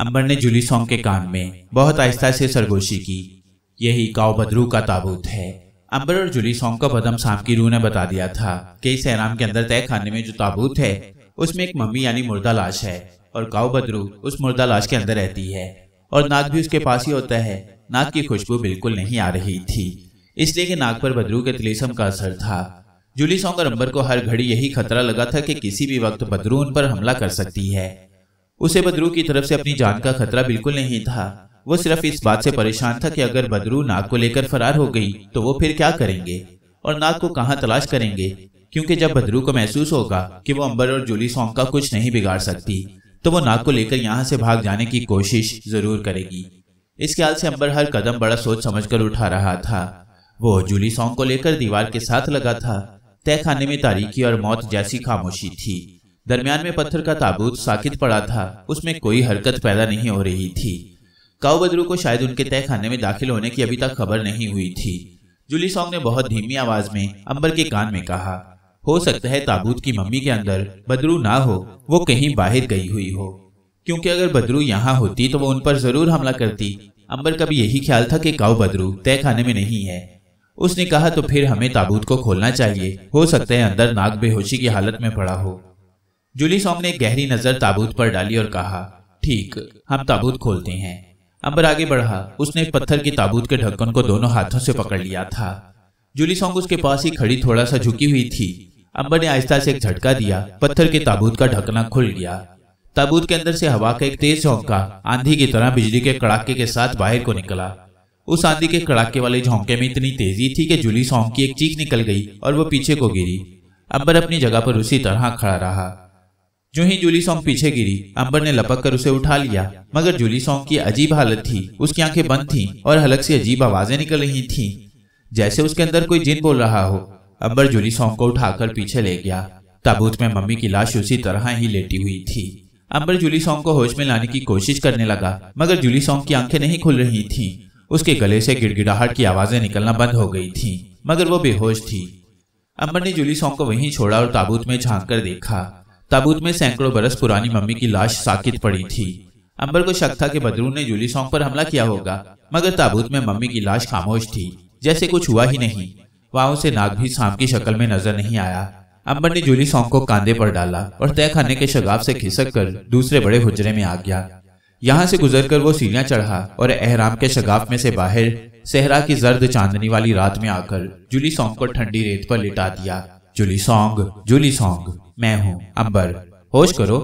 अंबर ने जुली सॉन्ग के कान में बहुत आहिस्ता से सरगोशी की यही काउ बदरू का ताबूत है अंबर और जुली सॉन्ग का बदम शाम की रूह ने बता दिया था कि इस एनाम के अंदर तय खाने में जो ताबूत है उसमें एक मम्मी यानी मुर्दा लाश है और काउ बदरू उस मुर्दा लाश के अंदर रहती है और नाक भी उसके पास ही होता है नाक की खुशबू बिल्कुल नहीं आ रही थी इसलिए कि नाक पर बदरू के तिलिसम का असर था जुली सॉन्ग और अंबर को हर घड़ी यही खतरा लगा था कि किसी भी वक्त बदरू उन पर हमला कर सकती है उसे बदरू की तरफ से अपनी जान का खतरा बिल्कुल नहीं था वो सिर्फ इस बात से परेशान था कि अगर बदरू नाग को लेकर फरार हो गई तो वो फिर क्या करेंगे और नाग को कहाँ तलाश करेंगे क्योंकि जब बदरू को महसूस होगा कि वो अंबर और जूली सॉन्ग का कुछ नहीं बिगाड़ सकती तो वो नाग को लेकर यहाँ से भाग जाने की कोशिश जरूर करेगी इस ख्याल से अंबर हर कदम बड़ा सोच समझ कर उठा रहा था वो जूली सॉन्ग को लेकर दीवार के साथ लगा था तय खाने में तारीखी और मौत जैसी खामोशी थी दरमियान में पत्थर का ताबूत साकित पड़ा था उसमें कोई हरकत पैदा नहीं हो रही थी काउ बदरू को शायद उनके तय खाने में दाखिल होने की अभी तक खबर नहीं हुई थी जुली सॉन्ग ने बहुत धीमी आवाज में अंबर के कान में कहा हो सकता है ताबूत की मम्मी के अंदर बदरू ना हो वो कहीं बाहर गई हुई हो क्योंकि अगर बदरू यहाँ होती तो वो उन पर जरूर हमला करती अंबर का भी यही ख्याल था कि काउ बदरू तय खाने में नहीं है उसने कहा तो फिर हमें ताबूत को खोलना चाहिए हो सकता है अंदर नाग बेहोशी की हालत में पड़ा हो जूली सॉन्ग ने गहरी नजर ताबूत पर डाली और कहा ठीक हम ताबूत खोलते हैं अंबर आगे बढ़ा उसने पत्थर के ताबूत के ढक्कन को दोनों हाथों से पकड़ लिया था जूली सॉन्ग उसके पास ही खड़ी थोड़ा सा झुकी हुई थी अंबर ने आहिस्ता से एक झटका दिया पत्थर के ताबूत का ढकना खुल गया ताबूत के अंदर से हवा का एक तेज झोंका आंधी की तरह बिजली के कड़ाके के साथ बाहर को निकला उस आंधी के कड़ाके वाले झोंके में इतनी तेजी थी कि जूली सॉन्ग की एक चीख निकल गई और वो पीछे को गिरी अंबर अपनी जगह पर उसी तरह खड़ा रहा जो ही जूली सॉन्ग पीछे गिरी अंबर ने लपक कर उसे उठा लिया मगर जूली सॉन्ग की अजीब हालत थी उसकी आंखें बंद थीं और हलक से अजीब आवाजें निकल रही थीं जैसे उसके अंदर कोई जिन बोल रहा हो अंबर जूली सॉन्ग को उठाकर पीछे ले गया ताबूत में मम्मी की लाश उसी तरह ही लेटी हुई थी अंबर जूली सॉन्ग को होश में लाने की कोशिश करने लगा मगर जूली सॉन्ग की आंखें नहीं खुल रही थी उसके गले से गिड़गिड़ाहट की आवाजें निकलना बंद हो गई थी मगर वो बेहोश थी अंबर ने जूली सॉन्ग को वहीं छोड़ा और ताबूत में झांक कर देखा ताबूत में सैकड़ों बरस पुरानी मम्मी की लाश साकित पड़ी थी अंबर को शक था कि बदरू ने जूली सॉन्ग पर हमला किया होगा मगर ताबूत में मम्मी की लाश खामोश थी जैसे कुछ हुआ ही नहीं वहां उसे नाग भी सांप की शक्ल में नजर नहीं आया अंबर ने जूली सॉन्ग को कांधे पर डाला और तय खाने के शगाब से खिसक कर दूसरे बड़े हुजरे में आ गया यहाँ से गुजर कर वो सीढ़ियां चढ़ा और एहराम के शगाफ में से बाहर सेहरा की जर्द चांदनी वाली रात में आकर जूली सॉन्ग को ठंडी रेत पर लिटा दिया जूली सॉन्ग जूली सॉन्ग मैं हूँ अंबर होश करो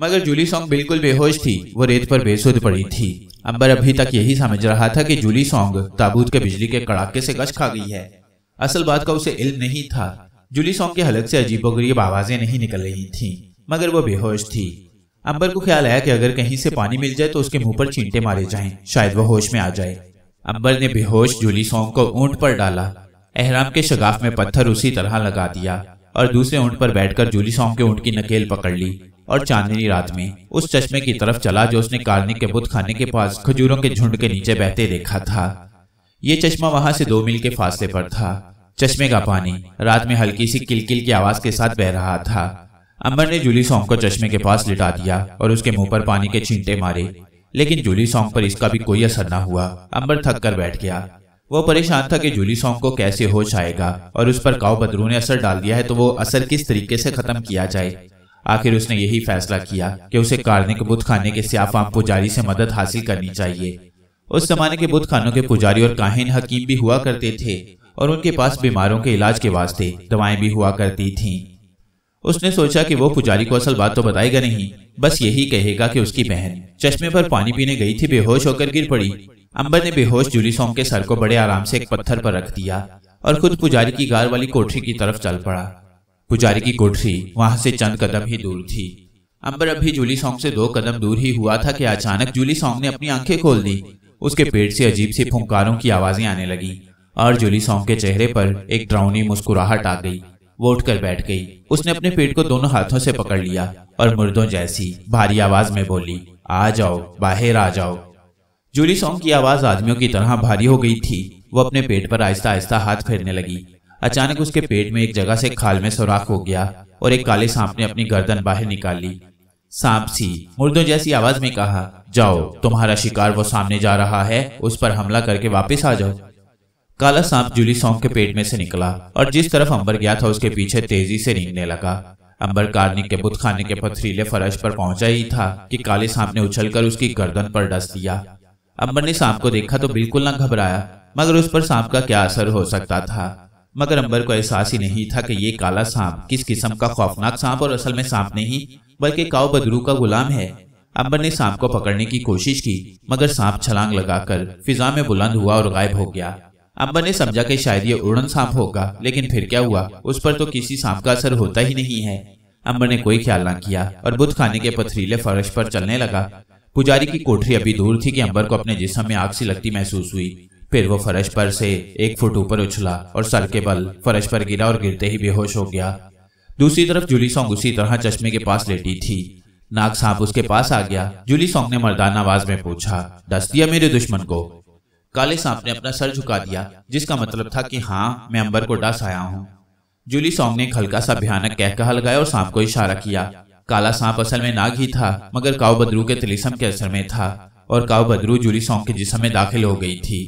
मगर जूली सॉन्ग बिल्कुल बेहोश थी वो रेत पर बेसुध पड़ी थी अंबर अभी तक यही समझ रहा था कि जूली सॉन्ग ताबूत के बिजली के कड़ाके से गश खा गई है असल बात का उसे इल्म नहीं था जूली सॉन्ग की हलक से अजीबोगरीब आवाजें नहीं निकल रही थी मगर वो बेहोश थी अंबर को ख्याल आया कि अगर कहीं से पानी मिल जाए तो उसके मुंह पर चींटे मारे जाए शायद वो होश में आ जाए अंबर ने बेहोश जूली सॉन्ग को ऊंट पर डाला एहराम के शगाफ में पत्थर उसी तरह लगा दिया और दूसरे ऊँट पर बैठकर जूली सॉन्ग के ऊँट की नकेल पकड़ ली और चांदनी रात में उस चश्मे की तरफ चला जो उसने कार्निक के बुत खाने के पास खजूरों के झुंड के नीचे बहते देखा था ये चश्मा वहां से दो मील के फासले पर था चश्मे का पानी रात में हल्की सी किलकिल की आवाज के साथ बह रहा था अंबर ने जूली सॉन्ग को चश्मे के पास लिटा दिया और उसके मुंह पर पानी के छींटे मारे लेकिन जूली सॉन्ग पर इसका भी कोई असर ना हुआ अंबर थक कर बैठ गया वो परेशान था कि जूली सॉन्ग को कैसे होश आएगा और उस पर काउ बदरू ने असर डाल दिया है तो वो असर किस तरीके से खत्म किया जाए आखिर उसने यही फैसला किया कि उसे कार्निक बुद्ध खाने के सियाफाम पुजारी से मदद हासिल करनी चाहिए उस जमाने के बुद्ध खानों के पुजारी और काहिन हकीम भी हुआ करते थे और उनके पास बीमारों के इलाज के वास्ते दवाएं भी हुआ करती थीं। उसने सोचा कि वो पुजारी को असल बात तो बताएगा नहीं बस यही कहेगा कि उसकी बहन चश्मे पर पानी पीने गई थी बेहोश होकर गिर पड़ी अंबर ने बेहोश जूली सोंग के सर को बड़े आराम से एक पत्थर पर रख दिया और खुद पुजारी की गार वाली कोठरी की तरफ चल पड़ा पुजारी की कोठरी वहां से चंद कदम ही दूर थी अंबर अभी जूली सॉन्ग से दो कदम दूर ही हुआ था कि अचानक जूली सॉन्ग ने अपनी आंखें खोल दी उसके पेट से अजीब सी फुंकारों की आवाजें आने लगी और जूली सॉन्ग के चेहरे पर एक ड्राउनी मुस्कुराहट आ गई वो उठकर बैठ गई उसने अपने पेट को दोनों हाथों से पकड़ लिया और मुर्दों जैसी भारी आवाज में बोली आ जाओ बाहर आ जाओ जूली सॉन्ग की आवाज आदमियों की तरह भारी हो गई थी वो अपने पेट पर आहिस्ता आहिस्ता हाथ फेरने लगी अचानक उसके पेट में एक जगह से खाल में सुराख हो गया और एक काले सांप ने अपनी गर्दन बाहर निकाल ली सांप सी मुर्दों जैसी आवाज में कहा जाओ तुम्हारा शिकार वो सामने जा रहा है उस पर हमला करके वापस आ जाओ काला सांप जूली सॉन्ग के पेट में से निकला और जिस तरफ अंबर गया था उसके पीछे तेजी से रेंगने लगा अंबर कार्निक के बुत खाने के पथरीले फर्श पर पहुंचा ही था कि काले सांप ने उछलकर उसकी गर्दन पर डस दिया अम्बर ने सांप को देखा तो बिल्कुल ना घबराया मगर उस पर सांप का क्या असर हो सकता था मगर अंबर को एहसास ही नहीं था कि ये काला सांप किस किस्म का खौफनाक सांप और असल में सांप नहीं बल्कि काउ बदरू का गुलाम है अंबर ने सांप को पकड़ने की कोशिश की मगर सांप छलांग लगाकर फिजा में बुलंद हुआ और गायब हो गया अंबर ने समझा कि शायद ये उड़न सांप होगा लेकिन फिर क्या हुआ उस पर तो किसी सांप का असर होता ही नहीं है अंबर ने कोई ख्याल ना किया और बुध खाने के पथरीले फर्श पर चलने लगा पुजारी की कोठरी अभी दूर थी कि अंबर को अपने जिसम में आग सी लगती महसूस हुई फिर वो फरश पर से एक फुट ऊपर उछला और सर के बल फरश पर गिरा और गिरते ही बेहोश हो गया दूसरी तरफ जूली सॉन्ग उसी तरह चश्मे के पास लेटी थी नाग सांप उसके पास आ गया जूली सॉन्ग ने मर्दाना आवाज में पूछा डस दिया मेरे दुश्मन को काले सांप ने अपना सर झुका दिया जिसका मतलब था कि हाँ मैं अंबर को डस आया हूँ जूली सॉन्ग ने हल्का सा भयानक कहकहा लगाया और सांप को इशारा किया काला सांप असल में नाग ही था मगर काउ बदरू के तिलिसम के असर में था और काउ बदरू जूली सॉन्ग के जिसम में दाखिल हो गई थी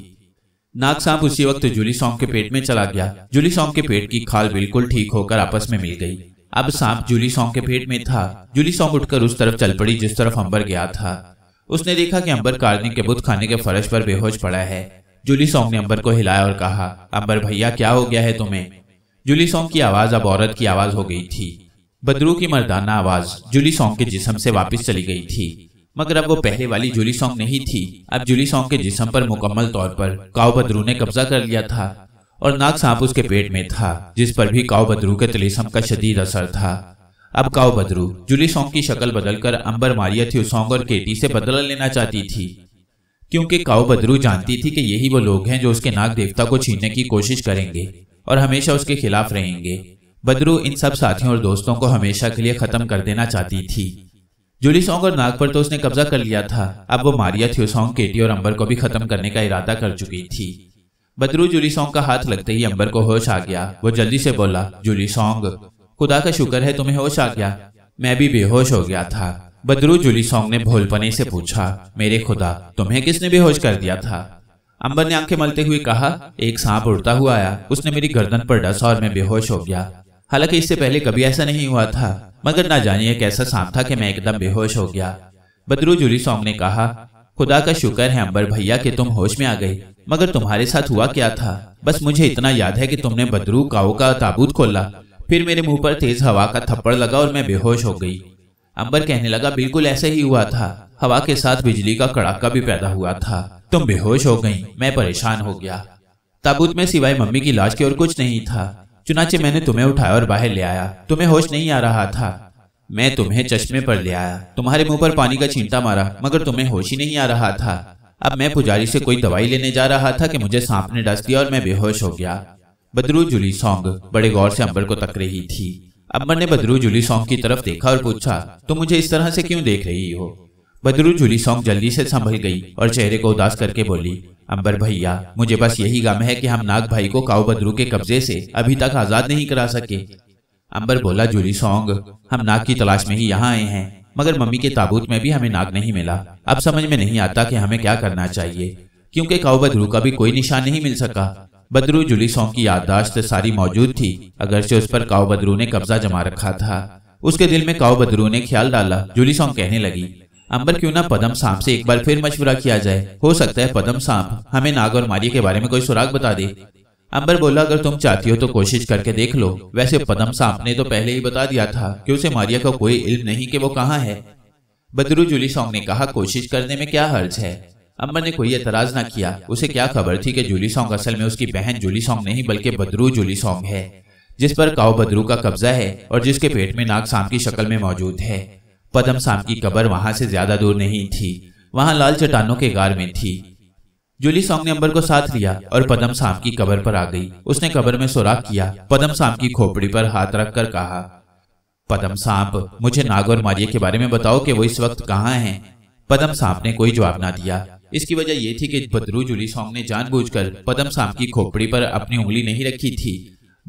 नाग सांप उसी वक्त जूली सॉन्ग के पेट में चला गया जूली सौंग के पेट की खाल बिल्कुल ठीक होकर आपस में मिल गई अब सांप जूली सॉन्ग के पेट में था जूली सॉन्ग उठकर उस तरफ चल पड़ी जिस तरफ अंबर गया था उसने देखा कि अंबर कारने के बुत खाने के फर्श पर बेहोश पड़ा है जूली सॉन्ग ने अंबर को हिलाया और कहा अंबर भैया क्या हो गया है तुम्हें जूली सॉन्ग की आवाज अब औरत की आवाज हो गई थी बदरू की मर्दाना आवाज जूली सॉन्ग के जिसम से वापस चली गई थी मगर अब वो पहले वाली जूली सॉन्ग नहीं थी अब जूली सॉन्ग के जिसम पर मुकम्मल तौर पर काव बदरू ने कब्जा कर लिया था और नाग सांप उसके पेट में था जिस पर भी काव बदरू के तलेसम का शदीद असर था अब काव बदरू जूली सॉन्ग की शक्ल बदलकर अंबर मारिया थी सॉन्ग और केटी से बदला लेना चाहती थी क्योंकि काव बदरू जानती थी कि यही वो लोग हैं जो उसके नाग देवता को छीनने की कोशिश करेंगे और हमेशा उसके खिलाफ रहेंगे बदरू इन सब साथियों और दोस्तों को हमेशा के लिए खत्म कर देना चाहती थी जूली सॉन्ग और नाग पर तो उसने कब्जा कर लिया था अब वो मारिया थ्यू केटी और अंबर को भी खत्म करने का इरादा कर चुकी थी बदरू जूली सॉन्ग का हाथ लगते ही अंबर को होश आ गया वो जल्दी से बोला जूली सॉन्ग खुदा का शुक्र है तुम्हें होश आ गया मैं भी बेहोश हो गया था बदरू जूली सॉन्ग ने भोलपने से पूछा मेरे खुदा तुम्हें किसने बेहोश कर दिया था अंबर ने आंखें मलते हुए कहा एक सांप उड़ता हुआ आया उसने मेरी गर्दन पर डसा और मैं बेहोश हो गया हालांकि इससे पहले कभी ऐसा नहीं हुआ था मगर ना एक ऐसा सांप था कि मैं एकदम बेहोश हो गया बदरू जूली सॉन्ग ने कहा खुदा का शुक्र है अंबर भैया कि तुम होश में आ गई मगर तुम्हारे साथ हुआ क्या था बस मुझे इतना याद है कि तुमने बदरू काओ का ताबूत खोला फिर मेरे मुंह पर तेज हवा का थप्पड़ लगा और मैं बेहोश हो गई अंबर कहने लगा बिल्कुल ऐसे ही हुआ था हवा के साथ बिजली का कड़ाका भी पैदा हुआ था तुम बेहोश हो गई मैं परेशान हो गया ताबूत में सिवाय मम्मी की लाश के और कुछ नहीं था चुनाचे मैंने तुम्हें उठाया और बाहर ले आया तुम्हें होश नहीं आ रहा था मैं तुम्हें चश्मे पर ले आया तुम्हारे मुंह पर पानी का छींटा मारा मगर तुम्हें होश ही नहीं आ रहा था अब मैं पुजारी से कोई दवाई लेने जा रहा था कि मुझे सांप ने डस दिया और मैं बेहोश हो गया बदरू जुली सोंग बड़े गौर से अंबर को तक रही थी अम्बर ने बदरू जुली सॉन्ग की तरफ देखा और पूछा तुम मुझे इस तरह से क्यों देख रही हो बदरू झूली सौंग जल्दी से संभल गई और चेहरे को उदास करके बोली अंबर भैया मुझे बस यही गम है कि हम नाग भाई को काऊ बदरू के कब्जे से अभी तक आजाद नहीं करा सके अंबर बोला जूली सौंग हम नाग की तलाश में ही यहाँ आए हैं मगर मम्मी के ताबूत में भी हमें नाग नहीं मिला अब समझ में नहीं आता कि हमें क्या करना चाहिए क्योंकि काऊ बदरू का भी कोई निशान नहीं मिल सका बदरू जुली सौंग की याददाश्त सारी मौजूद थी अगर से उस पर काऊ बदरू ने कब्जा जमा रखा था उसके दिल में काऊ बदरू ने ख्याल डाला जुली सौंग कहने लगी अंबर क्यों ना पदम सांप से एक बार फिर मशवरा किया जाए हो सकता है पदम सांप हमें नाग और मारी के बारे में कोई सुराग बता दे अंबर बोला अगर तुम चाहती हो तो कोशिश करके देख लो वैसे पदम सांप ने तो पहले ही बता दिया था कि उसे मारिया का को कोई इल्म नहीं कि वो कहाँ है बदरू जुली सॉन्ग ने कहा कोशिश करने में क्या हर्ज है अम्बर ने कोई एतराज ना किया उसे क्या खबर थी कि जूली सॉन्ग असल में उसकी बहन जूली सॉन्ग नहीं बल्कि बदरू जूली सॉन्ग है जिस पर काओ बदरू का कब्जा है और जिसके पेट में नाग सांप की शक्ल में मौजूद है पदम साम की कबर वहां से ज्यादा दूर नहीं थी वहां लाल चट्टानों के गार में थी जूली सॉन्ग ने अंबर को साथ लिया और पदम साम की कबर पर आ गई उसने कबर में सुराख किया पदम साम की खोपड़ी पर हाथ रख कर कहा पदम सांप मुझे नाग और मारिया के बारे में बताओ कि वो इस वक्त कहाँ हैं पदम सांप ने कोई जवाब ना दिया इसकी वजह यह थी कि बदरू जुली सॉन्ग ने जानबूझकर पदम सांप की खोपड़ी पर अपनी उंगली नहीं रखी थी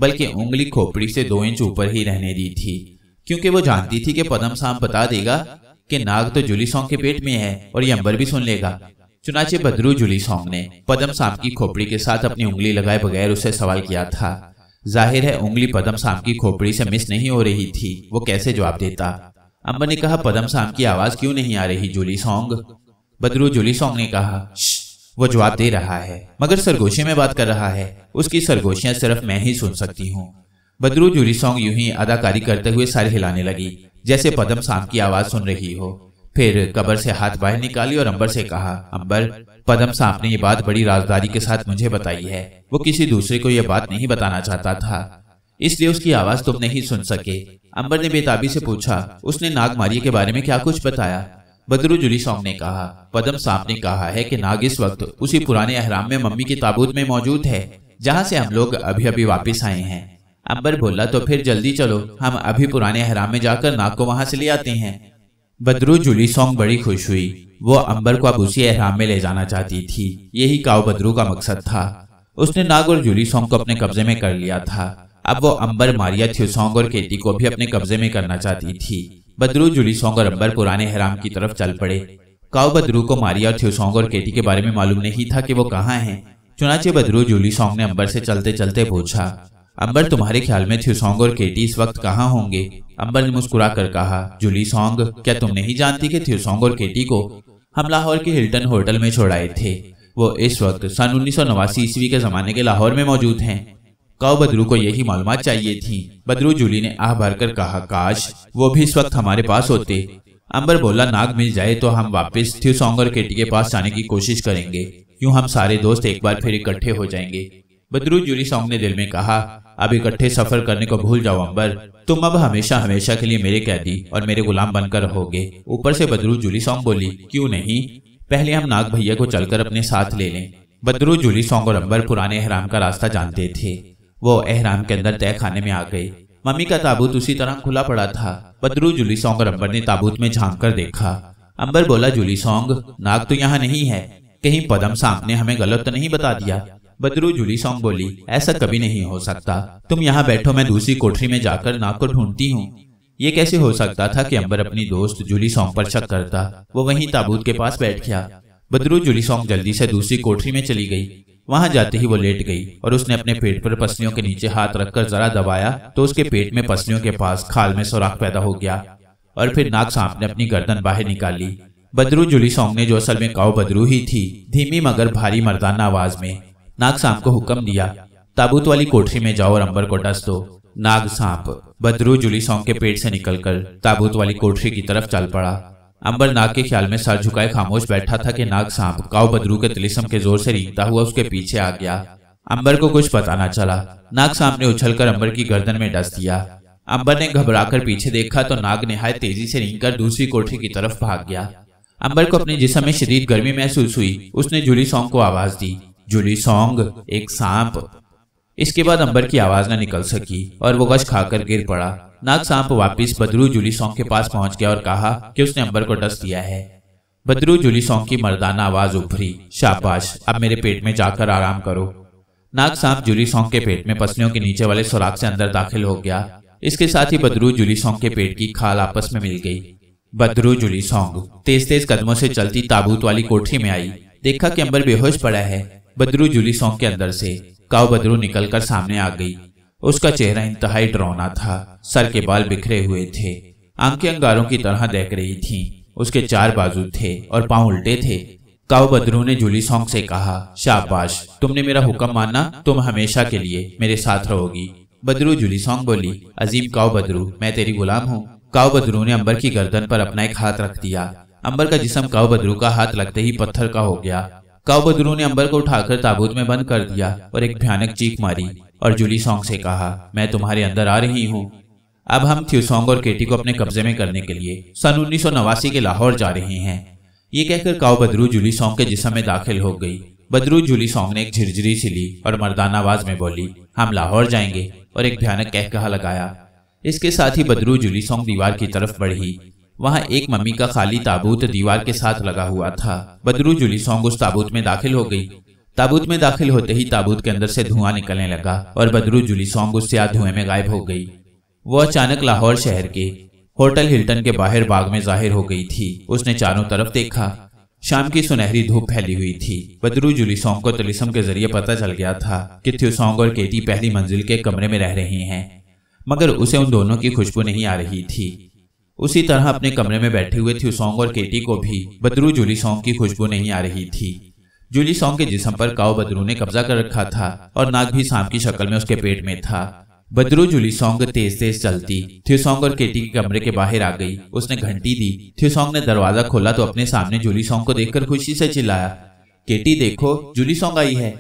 बल्कि उंगली खोपड़ी से दो इंच ऊपर ही रहने दी थी क्योंकि वो जानती थी कि पदम साहब बता देगा कि नाग तो जुली सॉन्ग के पेट में है और ये अंबर भी सुन लेगा चुनाचे बदरू जुली सॉन्ग ने पदम साहब की खोपड़ी के साथ अपनी उंगली लगाए बगैर उसे सवाल किया था जाहिर है उंगली पदम साहब की खोपड़ी से मिस नहीं हो रही थी वो कैसे जवाब देता अंबर ने कहा पदम साहब की आवाज क्यों नहीं आ रही Julie Song Badru Julie Song ने कहा वो जवाब दे रहा है मगर सरगोशी में बात कर रहा है उसकी सरगोशियां सिर्फ मैं ही सुन सकती हूँ बदरू जूरी सॉन्ग यूं ही अदाकारी करते हुए सारे हिलाने लगी जैसे पदम सांप की आवाज सुन रही हो फिर कबर से हाथ बाहर निकाली और अंबर से कहा अंबर पदम सांप ने ये बात बड़ी राजदारी के साथ मुझे बताई है वो किसी दूसरे को यह बात नहीं बताना चाहता था इसलिए उसकी आवाज तुम नहीं सुन सके अंबर ने बेताबी से पूछा उसने नाग मारिय के बारे में क्या कुछ बताया बदरू जुली सॉन्ग ने कहा पदम सांप ने कहा है कि नाग इस वक्त उसी पुराने अहराम में मम्मी के ताबूत में मौजूद है जहाँ से हम लोग अभी अभी वापिस आए हैं अंबर बोला तो फिर जल्दी चलो हम अभी पुराने हराम में जाकर नाग को वहां से ले आते हैं बदरू जुली सोंग बड़ी खुश हुई वो अंबर को उसी अहराम में ले जाना चाहती थी यही काव बदरू का मकसद था उसने नाग और जूली सोंग को अपने कब्जे में कर लिया था अब वो अंबर मारिया थ्यूसोंग और केटी को भी अपने कब्जे में करना चाहती थी बदरू जुली सोंग और अंबर पुराने हराम की तरफ चल पड़े काव बदरू को मारिया और थ्यूसोंग और केटी के बारे में मालूम नहीं था कि वो कहाँ है चुनाचे बदरू जुली सोंग ने अंबर से चलते चलते पूछा अंबर तुम्हारे ख्याल में थ्यूसोंग और केटी इस वक्त कहाँ होंगे अंबर ने मुस्कुरा कर कहा जूली सोंग क्या तुम नहीं जानती कि थ्यूसोंग और केटी को हम लाहौर के हिल्टन होटल में छोड़ाए थे वो इस वक्त सन उन्नीस ईस्वी के जमाने के लाहौर में मौजूद हैं काउ बदरू को यही मालूम चाहिए थी बदरू जूली ने आह भर कर कहा काश वो भी इस वक्त हमारे पास होते अंबर बोला नाग मिल जाए तो हम वापस थ्यूसोंग और केटी के पास जाने की कोशिश करेंगे यूं हम सारे दोस्त एक बार फिर इकट्ठे हो जाएंगे बदरू जूली सॉन्ग ने दिल में कहा अब इकट्ठे सफर करने को भूल जाओ अंबर तुम अब हमेशा हमेशा के लिए मेरे कैदी और मेरे गुलाम बनकर रहोगे ऊपर से बदरू जूली सॉन्ग बोली क्यों नहीं पहले हम नाग भैया को चलकर अपने साथ ले लें बदरू जुली सॉन्ग और अंबर पुराने अहराम का रास्ता जानते थे वो अहराम के अंदर तय खाने में आ गए मम्मी का ताबूत उसी तरह खुला पड़ा था बदरू जूली सॉन्ग और अंबर ने ताबूत में झांक कर देखा अंबर बोला जूली सॉन्ग नाग तो यहाँ नहीं है कहीं पदम सांप ने हमें गलत तो नहीं बता दिया बदरू जुली सॉन्ग बोली ऐसा कभी नहीं हो सकता तुम यहाँ बैठो मैं दूसरी कोठरी में जाकर नाक को ढूंढती हूँ ये कैसे हो सकता था कि अंबर अपनी दोस्त जुली सॉन्ग पर शक करता वो वहीं ताबूत के पास बैठ गया बदरू जुली सॉन्ग जल्दी से दूसरी कोठरी में चली गई वहां जाते ही वो लेट गई और उसने अपने पेट पर पसलियों के नीचे हाथ रखकर जरा दबाया तो उसके पेट में पसलियों के पास खाल में सुराख पैदा हो गया और फिर नाग सांप ने अपनी गर्दन बाहर निकाली बदरू जुली सॉन्ग ने जो असल में काउ बदरू ही थी धीमी मगर भारी मर्दाना आवाज में नाग सांप को हुक्म दिया ताबूत वाली कोठरी में जाओ और अंबर को डस दो नाग सांप बदरू जुली सौंग के पेट से निकलकर ताबूत वाली कोठरी की तरफ चल पड़ा अंबर नाग के ख्याल में सर झुकाए खामोश बैठा था कि नाग सांप काउ बदरू के तिलिसम के जोर से रींगता हुआ उसके पीछे आ गया अंबर को कुछ पता ना चला नाग सांप ने उछलकर अंबर की गर्दन में डस दिया अंबर ने घबराकर पीछे देखा तो नाग नहाय तेजी से रींगकर दूसरी कोठरी की तरफ भाग गया अंबर को अपने जिसम में शदीद गर्मी महसूस हुई उसने जुली सॉन्ग को आवाज दी जुली सोंग एक सांप इसके बाद अंबर की आवाज ना निकल सकी और वो गश खाकर गिर पड़ा नाग सांप वापिस बदरू जुली सोंग के पास पहुंच गया और कहा कि उसने अंबर को डस दिया है बदरू जुली सोंग की मर्दाना आवाज उभरी शाबाश अब मेरे पेट में जाकर आराम करो नाग सांप जुली सोंग के पेट में पसलियों के नीचे वाले सुराख से अंदर दाखिल हो गया इसके साथ ही बदरू जुली सोंग के पेट की खाल आपस में मिल गई बदरू जुली सोंग तेज तेज कदमों से चलती ताबूत वाली कोठरी में आई देखा कि अंबर बेहोश पड़ा है बदरू जुली सौ के अंदर से काउ बदरू निकलकर सामने आ गई उसका चेहरा इंतहाई डरौना था सर के बाल बिखरे हुए थे आंखें अंगारों की तरह देख रही थी उसके चार बाजू थे और पांव उल्टे थे काउ बदरू ने जूली सॉन्ग से कहा शाबाश तुमने मेरा हुक्म माना तुम हमेशा के लिए मेरे साथ रहोगी बदरू जूली सॉन्ग बोली अजीम काउ बदरू मैं तेरी गुलाम हूँ काउ बदरू ने अंबर की गर्दन पर अपना एक हाथ रख दिया अंबर का जिसम काउ बदरू का हाथ लगते ही पत्थर का हो गया काउ बदरू ने अंबर को उठाकर ताबूत में बंद कर दिया और एक भयानक चीख मारी और जुली सॉन्ग से कहा मैं तुम्हारे अंदर आ रही हूँ अब हम थ्यूसोंग और केटी को अपने कब्जे में करने के लिए सन उन्नीस के लाहौर जा रहे हैं ये कहकर काउ बदरू जुली सॉन्ग के जिसम में दाखिल हो गई बदरू जूली सॉन्ग ने एक झिरझिरी सी ली और मर्दाना आवाज में बोली हम लाहौर जाएंगे और एक भयानक कह कहा लगाया इसके साथ ही बदरू जूली सॉन्ग दीवार की तरफ बढ़ी वहाँ एक मम्मी का खाली ताबूत दीवार के साथ लगा हुआ था बदरू जुली सॉन्ग उस ताबूत में दाखिल हो गई ताबूत में दाखिल होते ही ताबूत के अंदर से धुआं निकलने लगा और बदरू जुली सॉन्ग उससे आ धुएं में गायब हो गई वह अचानक लाहौर शहर के होटल हिल्टन के बाहर बाग में जाहिर हो गई थी उसने चारों तरफ देखा शाम की सुनहरी धूप फैली हुई थी बदरू जुली सॉन्ग को तलिसम के जरिए पता चल गया था कि थ्यूसोंग और केटी पहली मंजिल के कमरे में रह रही हैं मगर उसे उन दोनों की खुशबू नहीं आ रही थी उसी तरह अपने कमरे में बैठे हुए थ्यूसोंग और केटी को भी बदरू जूली सॉन्ग की खुशबू नहीं आ रही थी जूली सॉन्ग के जिसम पर काओ बदरू ने कब्जा कर रखा था और नाग भी सांप की शक्ल में उसके पेट में था बदरू जुली सॉन्ग तेज तेज चलती थ्यूसोंग और केटी के कमरे के बाहर आ गई उसने घंटी दी थ्यूसोंग ने दरवाजा खोला तो अपने सामने जूली सॉन्ग को देखकर खुशी से चिल्लाया केटी देखो जूली सॉन्ग आई है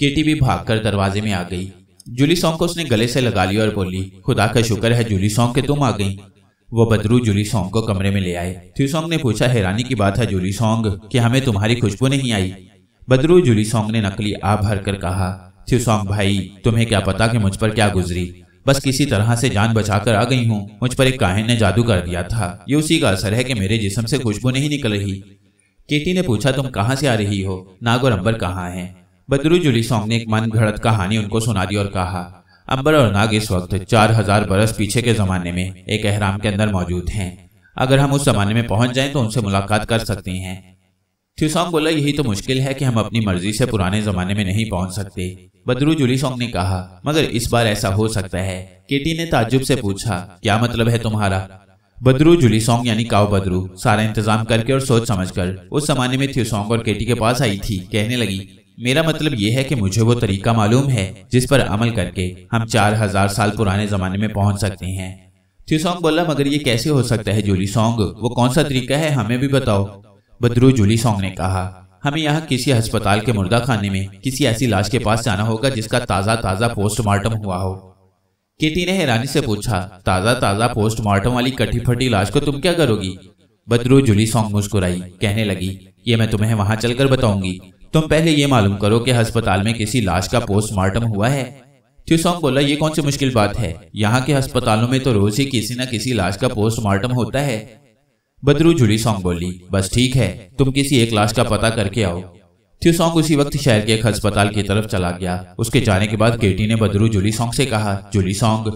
केटी भी भागकर दरवाजे में आ गई जूली सॉन्ग को उसने गले से लगा लिया और बोली खुदा का शुक्र है जूली सॉन्ग के तुम आ गई वो बदरू जूली सोंग को कमरे में ले आए थ्यूसोंग ने पूछा हैरानी की बात है जूली सोंग कि हमें तुम्हारी खुशबू नहीं आई बदरू जूली सोंग ने नकली आ भर कर कहा थ्यूसोंग भाई तुम्हें क्या पता कि मुझ पर क्या गुजरी बस किसी तरह से जान बचाकर आ गई हूँ मुझ पर एक काहिन ने जादू कर दिया था ये उसी का असर है कि मेरे जिसम से खुशबू नहीं निकल रही केटी ने पूछा तुम कहाँ से आ रही हो नाग और अंबर कहाँ है बदरू जुली सोंग ने एक मन घड़त कहानी उनको सुना दी और कहा अंबर और नाग इस वक्त चार हजार बरस पीछे के जमाने में एक अहराम के अंदर मौजूद हैं अगर हम उस जमाने में पहुंच जाएं तो उनसे मुलाकात कर सकते हैं थ्यूसोंग बोला यही तो मुश्किल है कि हम अपनी मर्जी से पुराने जमाने में नहीं पहुंच सकते बदरू जुलीसोंग ने कहा मगर इस बार ऐसा हो सकता है केटी ने ताजुब से पूछा क्या मतलब है तुम्हारा बदरू जुलीसोंग यानी काव बदरू सारा इंतजाम करके और सोच समझकर उस जमाने में थ्यूसोंग और केटी के पास आई थी कहने लगी मेरा मतलब यह है कि मुझे वो तरीका मालूम है जिस पर अमल करके हम चार हजार साल पुराने जमाने में पहुंच सकते हैं थ्यूसोंग बोला मगर ये कैसे हो सकता है जूली सोंग वो कौन सा तरीका है हमें भी बताओ बदरू जूली सोंग ने कहा हमें यहाँ किसी अस्पताल के मुर्दा खाने में किसी ऐसी लाश के पास जाना होगा जिसका ताज़ा ताज़ा पोस्टमार्टम हुआ हो केटी ने हैरानी से पूछा ताज़ा ताज़ा पोस्टमार्टम वाली कटी फटी लाश को तुम क्या करोगी बदरू जूली सोंग मुस्कुराई कहने लगी ये मैं तुम्हें वहाँ चलकर बताऊंगी तुम पहले ये मालूम करो कि अस्पताल में किसी लाश का पोस्टमार्टम हुआ है थ्यूसोंग बोला ये कौन सी मुश्किल बात है यहाँ के अस्पतालों में तो रोज ही किसी न किसी लाश का पोस्टमार्टम होता है बदरू जुड़ी सॉन्ग बोली बस ठीक है तुम किसी एक लाश का पता करके आओ थ्यूसोंग उसी वक्त शहर के एक अस्पताल की तरफ चला गया उसके जाने के बाद केटी ने बदरू जुली सॉन्ग से कहा जुली सॉन्ग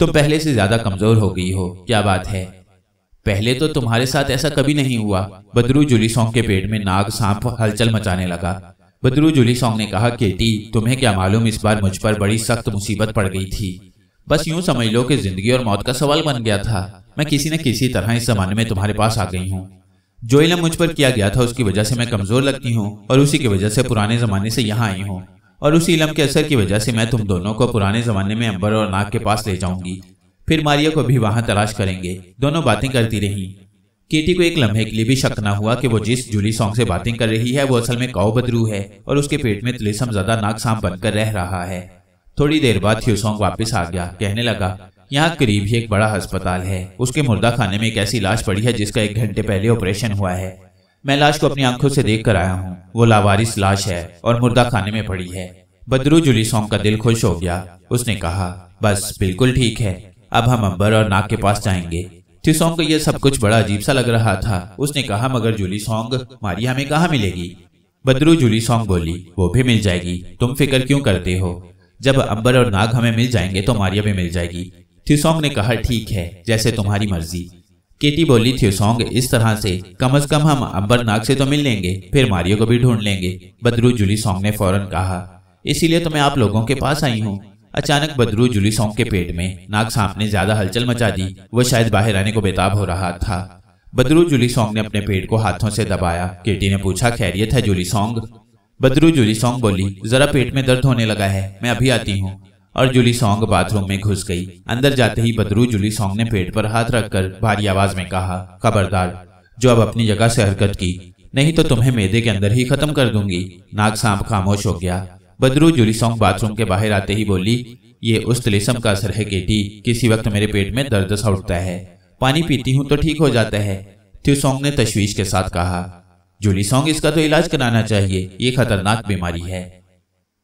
तुम पहले से ज्यादा कमजोर हो गई हो क्या बात है पहले तो, तो तुम्हारे साथ ऐसा कभी नहीं हुआ बदरू जुली सॉन्ग के पेट में नाग सांप हलचल मचाने लगा बदरू जुली सॉन्ग ने कहा केटी तुम्हें क्या मालूम इस बार मुझ पर बड़ी सख्त मुसीबत पड़ गई थी बस यूं समझ लो कि जिंदगी और मौत का सवाल बन गया था मैं किसी न किसी तरह इस जमाने में तुम्हारे पास आ गई हूँ जो इलम मुझ पर किया गया था उसकी वजह से मैं कमजोर लगती हूँ और उसी की वजह से पुराने जमाने से यहाँ आई हूँ और उसी इलम के असर की वजह से मैं तुम दोनों को पुराने जमाने में अंबर और नाग के पास ले जाऊंगी फिर मारिया को भी वहां तलाश करेंगे दोनों बातें करती रही केटी को एक लम्हे के लिए भी शक न हुआ कि वो जिस जूली सॉन्ग से बातें कर रही है वो असल में काउ बदरू है और उसके पेट में तिलिसम ज्यादा नाक सांप बनकर रह रहा है थोड़ी देर बाद सॉन्ग वापस आ गया कहने लगा यहाँ करीब ही एक बड़ा अस्पताल है उसके मुर्दा खाने में एक ऐसी लाश पड़ी है जिसका एक घंटे पहले ऑपरेशन हुआ है मैं लाश को अपनी आंखों से देख कर आया हूँ वो लावारिस लाश है और मुर्दा खाने में पड़ी है बदरू जुली सॉन्ग का दिल खुश हो गया उसने कहा बस बिल्कुल ठीक है अब हम अंबर और नाग के पास जाएंगे थिसोंग को यह सब कुछ बड़ा अजीब सा लग रहा था उसने कहा मगर जूली सोंग मारिया हमें कहा मिलेगी बदरू जूली सोंग बोली वो भी मिल जाएगी तुम फिक्र क्यों करते हो जब अंबर और नाग हमें मिल जाएंगे तो मारिया भी मिल जाएगी थिसोंग ने कहा ठीक है जैसे तुम्हारी मर्जी केटी बोली थ्यूसोंग इस तरह से कम अज कम हम अंबर नाग से तो मिल लेंगे फिर मारियो को भी ढूंढ लेंगे बदरू जूली सोंग ने फौरन कहा इसीलिए तो मैं आप लोगों के पास आई हूँ अचानक बदरू जुली सौंग के पेट में नाग सांप ने ज्यादा हलचल मचा दी वह शायद बाहर आने को बेताब हो रहा था बदरू जुली सौंग ने अपने पेट को हाथों से दबाया केटी ने पूछा खैरियत है जुली सौंग बदरू जुली सौंग बोली जरा पेट में दर्द होने लगा है मैं अभी आती हूँ और जुली सौंग बाथरूम में घुस गई अंदर जाते ही बदरू जुली सौंग ने पेट पर हाथ रखकर भारी आवाज में कहा खबरदार जो अब अपनी जगह से हरकत की नहीं तो तुम्हें मेदे के अंदर ही खत्म कर दूंगी नाग सांप खामोश हो गया बदरू जुलिसोंग बाथरूम के बाहर आते ही बोली ये उस तिलिसम का असर है केटी किसी वक्त मेरे पेट में दर्द सा उठता है पानी पीती हूँ तो ठीक हो जाता है त्यूसोंग ने तशवीश के साथ कहा सोंग इसका तो इलाज कराना चाहिए ये खतरनाक बीमारी है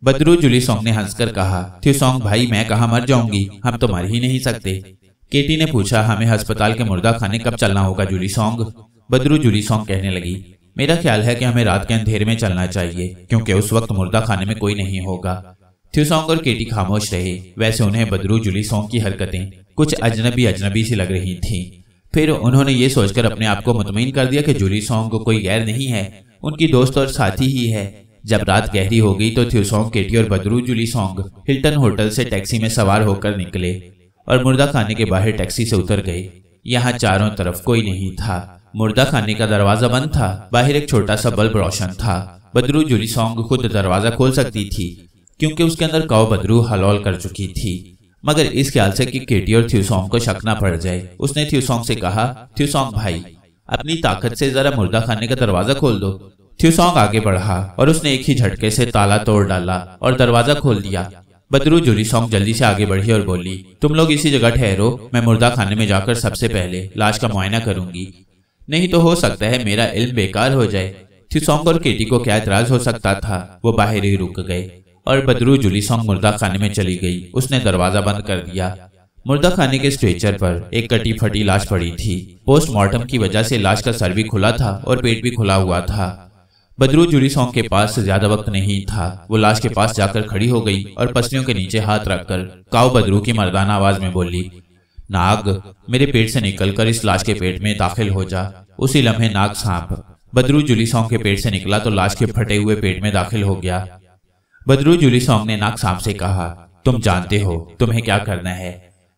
बदरू जुलिसोंग ने हंसकर कहा त्यूसोंग भाई मैं कहा मर जाऊंगी हम तो मर ही नहीं सकते केटी ने पूछा हमें अस्पताल के मुर्दा खाने कब चलना होगा Julie Song Badru Julie Song कहने लगी मेरा ख्याल है कि हमें रात के अंधेरे में चलना चाहिए क्योंकि उस वक्त मुर्दा खाने में कोई नहीं होगा थ्यूसोंग और केटी खामोश रहे वैसे उन्हें बदरू जुली सोंग की हरकतें कुछ अजनबी अजनबी सी लग रही थीं। फिर उन्होंने ये सोचकर अपने आप को मुतमिन कर दिया कि जुली सोंग को कोई गैर नहीं है उनकी दोस्त और साथी ही है जब रात गहरी हो गई तो थ्यूसोंग केटी और Badru Julie Song Hilton hotel से टैक्सी में सवार होकर निकले और मुर्दा खाने के बाहर टैक्सी से उतर गए यहाँ चारों तरफ कोई नहीं था मुर्दा खाने का दरवाजा बंद था बाहर एक छोटा सा बल्ब रोशन था बदरू जुली सॉन्ग खुद दरवाजा खोल सकती थी क्योंकि उसके अंदर काव बदरू हलौल कर चुकी थी मगर इस ख्याल से कि केटी और थ्यूसोंग को शक ना पड़ जाए उसने थ्यूसोंग से कहा थ्यूसोंग भाई अपनी ताकत से जरा मुर्दा खाने का दरवाजा खोल दो थ्यूसोंग आगे बढ़ा और उसने एक ही झटके से ताला तोड़ डाला और दरवाजा खोल दिया बदरू जुरी सॉन्ग जल्दी से आगे बढ़ी और बोली तुम लोग इसी जगह ठहरो मैं मुर्दा खाने में जाकर सबसे पहले लाश का मुआयना करूंगी नहीं तो हो सकता है मेरा इल्म बेकार हो जाए थिसोंग और केटी को क्या इतराज हो सकता था वो बाहर ही रुक गए और बदरू जुली सॉन्ग मुर्दा खाने में चली गई उसने दरवाजा बंद कर दिया मुर्दा खाने के स्ट्रेचर पर एक कटी फटी लाश पड़ी थी पोस्टमार्टम की वजह से लाश का सर भी खुला था और पेट भी खुला हुआ था बदरू जुली सॉन्ग के पास ज्यादा वक्त नहीं था वो लाश के पास जाकर खड़ी हो गई और पसलियों के नीचे हाथ रखकर काउ बदरू की मर्दाना आवाज में बोली नाग मेरे पेट से निकलकर इस लाश के पेट में दाखिल हो जा उसी लम्हे नाग सांप बदरू जुलीसोंग के पेट से निकला तो लाश के फटे हुए पेट में दाखिल हो गया बदरू जुलीसोंग ने नाग सांप से कहा तुम जानते हो तुम्हें क्या करना है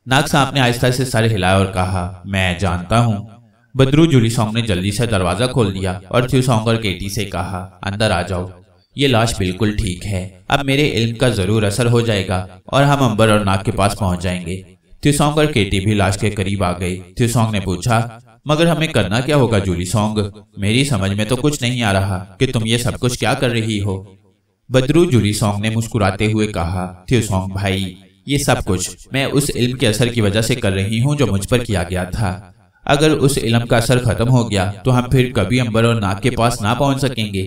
नाग सांप ने आहिस्ता से सर हिलाया और कहा मैं जानता हूँ बदरू जुलीसोंग ने जल्दी से दरवाजा खोल दिया और थ्यूसोंग और केटी से कहा अंदर आ जाओ ये लाश बिल्कुल ठीक है अब मेरे इल्म का जरूर असर हो जाएगा और हम अंबर और नाग के पास पहुंच जाएंगे त्योसोंग और केटी भी लाश के करीब आ गई त्योसोंग ने पूछा मगर हमें करना क्या होगा जूली सोंग मेरी समझ में तो कुछ नहीं आ रहा कि तुम ये सब कुछ क्या कर रही हो बदरू जूली सोंग ने मुस्कुराते हुए कहा त्योसोंग भाई ये सब कुछ मैं उस इल्म के असर की वजह से कर रही हूँ जो मुझ पर किया गया था अगर उस इलम का असर खत्म हो गया तो हम फिर कभी अंबर और नाग के पास ना पहुंच सकेंगे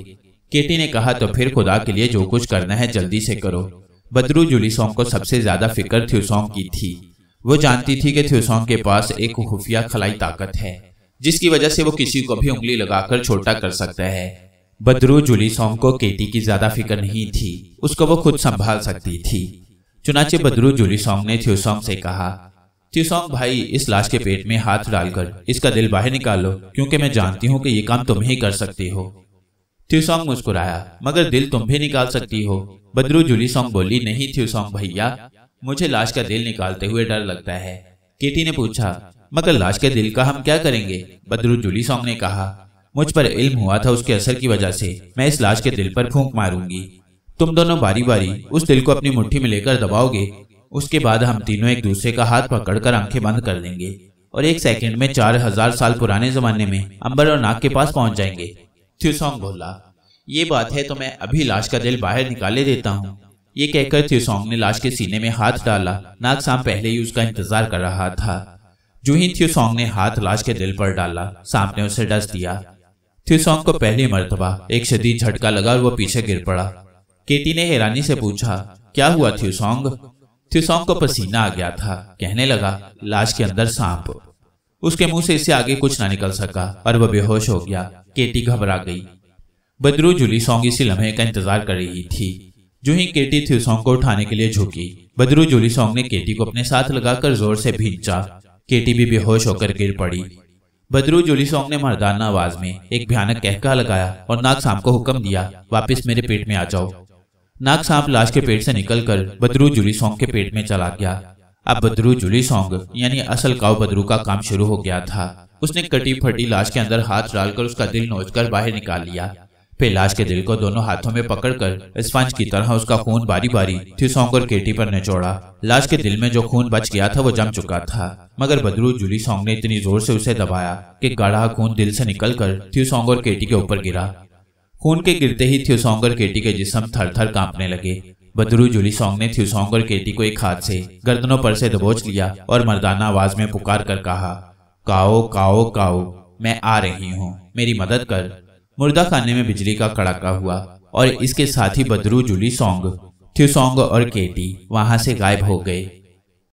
केटी ने कहा तो फिर खुदा के लिए जो कुछ करना है जल्दी से करो बदरू सोंग को सबसे ज्यादा फिक्र थ्यूसोंग की थी वो जानती थी कि थ्योसोंग के पास एक खुफिया खलाई ताकत है जिसकी वजह से वो किसी को भी उंगली लगाकर छोटा कर सकता है बदरू जुली सोंग को केटी की ज्यादा फिक्र नहीं थी उसको वो खुद संभाल सकती थी चुनाचे बदरू जुली सोंग ने थ्योसोंग से कहा थ्योसोंग भाई इस लाश के पेट में हाथ डालकर इसका दिल बाहर निकालो क्योंकि मैं जानती हूँ कि ये काम तुम ही कर सकती हो थ्योसोंग मुस्कुराया मगर दिल तुम भी निकाल सकती हो बदरू जुली सोंग बोली नहीं थ्योसोंग भैया मुझे लाश का दिल निकालते हुए डर लगता है केटी ने पूछा मगर लाश के दिल का हम क्या करेंगे बदरुजुली सॉन्ग ने कहा मुझ पर इल्म हुआ था उसके असर की वजह से मैं इस लाश के दिल पर फूंक मारूंगी तुम दोनों बारी बारी उस दिल को अपनी मुट्ठी में लेकर दबाओगे उसके बाद हम तीनों एक दूसरे का हाथ पकड़कर आंखें बंद कर देंगे और एक सेकंड में चार हजार साल पुराने जमाने में अंबर और नाग के पास पहुंच जाएंगे थ्यूसोंग बोला ये बात है तो मैं अभी लाश का दिल बाहर निकाले देता हूँ ये कहकर थियोसोंग ने लाश के सीने में हाथ डाला नाग साम पहले ही उसका इंतजार कर रहा था जो ही थियोसोंग ने हाथ लाश के दिल पर डाला सांप ने उसे डस दिया थियोसोंग को पहली मरतबा एक शदीद झटका लगा और वह पीछे गिर पड़ा केटी ने हैरानी से पूछा क्या हुआ थ्यूसोंग थियोसोंग को पसीना आ गया था कहने लगा लाश के अंदर सांप उसके मुंह से इससे आगे कुछ ना निकल सका और वह बेहोश हो गया केटी घबरा गई बदरू जुली सोंग इसी लम्हे का इंतजार कर रही थी जो ही केटी थी सॉन्ग को उठाने के लिए झुकी बदरू जूली सॉन्ग ने केटी को अपने साथ लगाकर जोर से भींचा केटी भी बेहोश होकर गिर पड़ी बदरू जूली सॉन्ग ने मर्दाना आवाज में एक भयानक कहका लगाया और नाग सांप को हुक्म दिया वापिस मेरे पेट में आ जाओ नाग सांप लाश के पेट से निकलकर बदरू जुली सॉन्ग के पेट में चला गया अब बदरू जुली सॉन्ग यानी असल काव बदरू का काम शुरू हो गया था उसने कटी फटी लाश के अंदर हाथ डालकर उसका दिल नोचकर बाहर निकाल लिया फिर लाश के दिल को दोनों हाथों में पकड़कर स्पंज की तरह उसका खून बारी बारी थिसोंग और केटी पर निचोड़ा लाश के दिल में जो खून बच गया था वो जम चुका था मगर बदरू जुली सोंग ने इतनी जोर से उसे दबाया कि गाढ़ा खून दिल से निकलकर थियोसोंग और केटी के ऊपर गिरा खून के गिरते ही थियोसोंग और केटी के जिसम थर थर कांपने लगे बदरू जूली सोंग ने थियोसोंग और केटी को एक हाथ से गर्दनों पर से दबोच लिया और मर्दाना आवाज में पुकार कर कहा काओ काओ काओ मैं आ रही हूँ मेरी मदद कर मुर्दा खाने में बिजली का कड़ाका हुआ और इसके साथ ही Badru Julie Song Thieu Song और केटी वहां से गायब हो गए